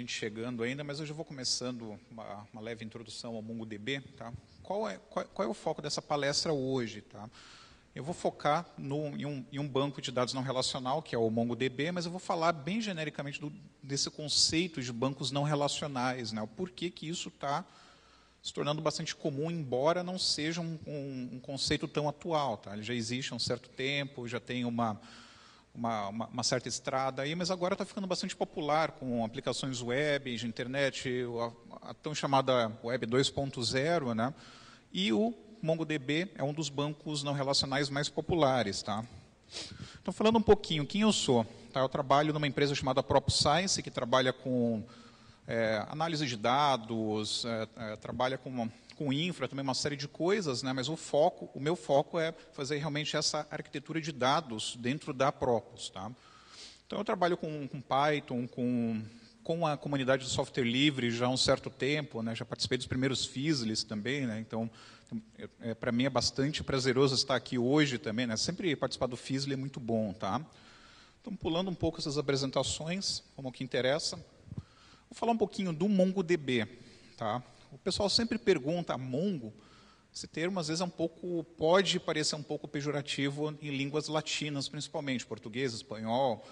gente chegando ainda, mas hoje eu vou começando uma, uma leve introdução ao MongoDB. Tá? Qual, é, qual, qual, é o foco dessa palestra hoje? Tá? Eu vou focar no, em, um, em, um, banco de dados não relacional, que é o MongoDB, mas eu vou falar bem genericamente do, desse conceito de bancos não relacionais, né? o porquê que isso está se tornando bastante comum, embora não seja um, um, um conceito tão atual. Tá? Ele já existe há um certo tempo, já tem uma uma, uma, uma, certa estrada aí, mas agora está ficando bastante popular com aplicações web, de internet, a, a tão chamada Web 2.0, né? E o MongoDB é um dos bancos não relacionais mais populares, tá? Então, falando um pouquinho, quem eu sou? Tá? Eu trabalho numa empresa chamada PropScience, que trabalha com é, análise de dados, é, é, trabalha com com infra, também uma série de coisas, né? mas o foco, o meu foco é fazer realmente essa arquitetura de dados dentro da Propos. Tá? Então, eu trabalho com, com Python, com, com a comunidade do software livre já há um certo tempo, né? já participei dos primeiros FISLs também, né? então, é, é para mim é bastante prazeroso estar aqui hoje também. Né? Sempre participar do FISL é muito bom. Tá? Então, pulando um pouco essas apresentações, como que interessa. Vou falar um pouquinho do MongoDB. Tá? O pessoal sempre pergunta, mongo, esse termo às vezes é um pouco, pode parecer um pouco pejorativo em línguas latinas, principalmente, português, espanhol,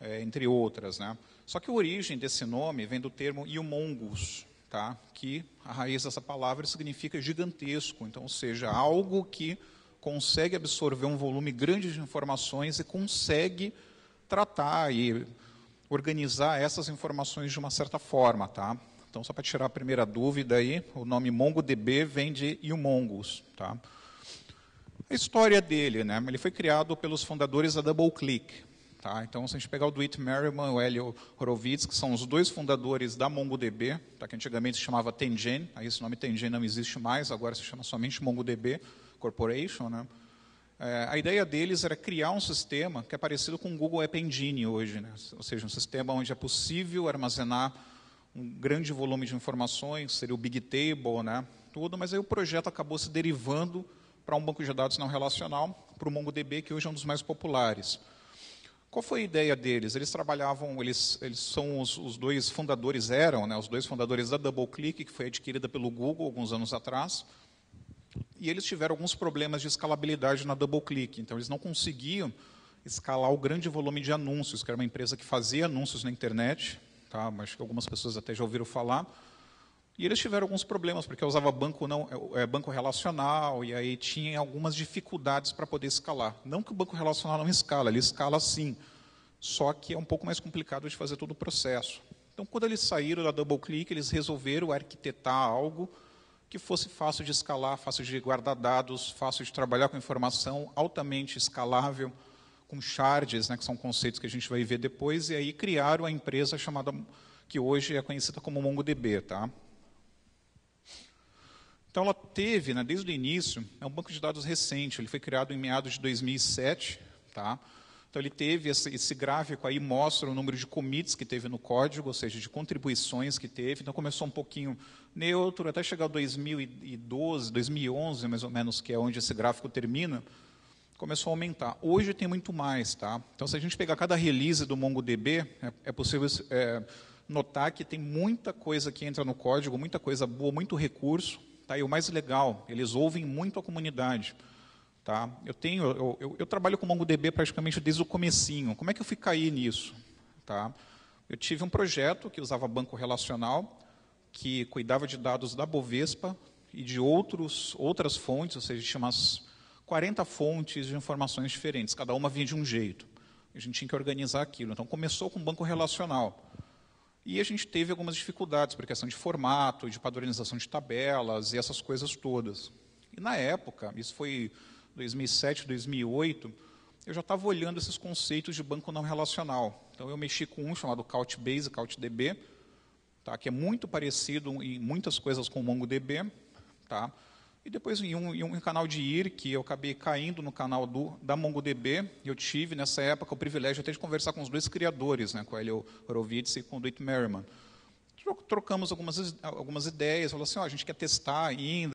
é, entre outras. Né? Só que a origem desse nome vem do termo iumongus, tá? que a raiz dessa palavra significa gigantesco, então, ou seja, algo que consegue absorver um volume grande de informações e consegue tratar e organizar essas informações de uma certa forma, tá? Então, só para tirar a primeira dúvida aí, o nome MongoDB vem de Humongous, tá? A história dele, né? Ele foi criado pelos fundadores da DoubleClick, tá? Então, se a gente pegar o Dwight Merriman e o Elio Horowitz, que são os dois fundadores da MongoDB, tá? que antigamente se chamava Tengen, aí esse nome Tengen não existe mais, agora se chama somente MongoDB Corporation, né? É, a ideia deles era criar um sistema que é parecido com o Google App Engine hoje, né? ou seja, um sistema onde é possível armazenar um grande volume de informações, seria o Big Table, né? Tudo, mas aí o projeto acabou se derivando para um banco de dados não relacional, para o MongoDB, que hoje é um dos mais populares. Qual foi a ideia deles? Eles trabalhavam, eles, eles são os, os dois fundadores, eram né, os dois fundadores da DoubleClick, que foi adquirida pelo Google alguns anos atrás, e eles tiveram alguns problemas de escalabilidade na DoubleClick, então eles não conseguiam escalar o grande volume de anúncios, que era uma empresa que fazia anúncios na internet, tá? mas algumas pessoas até já ouviram falar. E eles tiveram alguns problemas, porque eu usava banco, não, é, banco relacional, e aí tinha algumas dificuldades para poder escalar. Não que o banco relacional não escala, ele escala sim, só que é um pouco mais complicado de fazer todo o processo. Então, quando eles saíram da DoubleClick, eles resolveram arquitetar algo que fosse fácil de escalar, fácil de guardar dados, fácil de trabalhar com informação, altamente escalável, com charges, né, que são conceitos que a gente vai ver depois, e aí criaram a empresa chamada que hoje é conhecida como MongoDB, tá? Então ela teve, né, desde o início, é um banco de dados recente, ele foi criado em meados de 2007, tá? Então ele teve esse, esse, gráfico aí mostra o número de commits que teve no código, ou seja, de contribuições que teve. Então começou um pouquinho neutro até chegar 2012, 2011 mais ou menos, que é onde esse gráfico termina começou a aumentar. Hoje tem muito mais, tá? Então, se a gente pegar cada release do MongoDB, é, é possível é, notar que tem muita coisa que entra no código, muita coisa boa, muito recurso, tá? E o mais legal, eles ouvem muito a comunidade, tá? Eu tenho, eu, eu, eu trabalho com MongoDB praticamente desde o comecinho. Como é que eu fui cair nisso, tá? Eu tive um projeto que usava banco relacional, que cuidava de dados da Bovespa e de outros, outras fontes, ou seja, tinha umas 40 fontes de informações diferentes, cada uma vinha de um jeito. A gente tinha que organizar aquilo. Então começou com o banco relacional. E a gente teve algumas dificuldades por questão de formato, de padronização de tabelas e essas coisas todas. E na época, isso foi 2007, 2008, eu já estava olhando esses conceitos de banco não relacional. Então eu mexi com um chamado Couchbase, CouchDB, tá? que é muito parecido em muitas coisas com o MongoDB, tá? E depois em um, em um canal de IRC, eu acabei caindo no canal do, da MongoDB. Eu tive, nessa época, o privilégio até de conversar com os dois criadores, né, com o Helio Horowitz e com o Dwight Merriman. Trocamos algumas, algumas ideias, falou assim, oh, a gente quer testar ainda,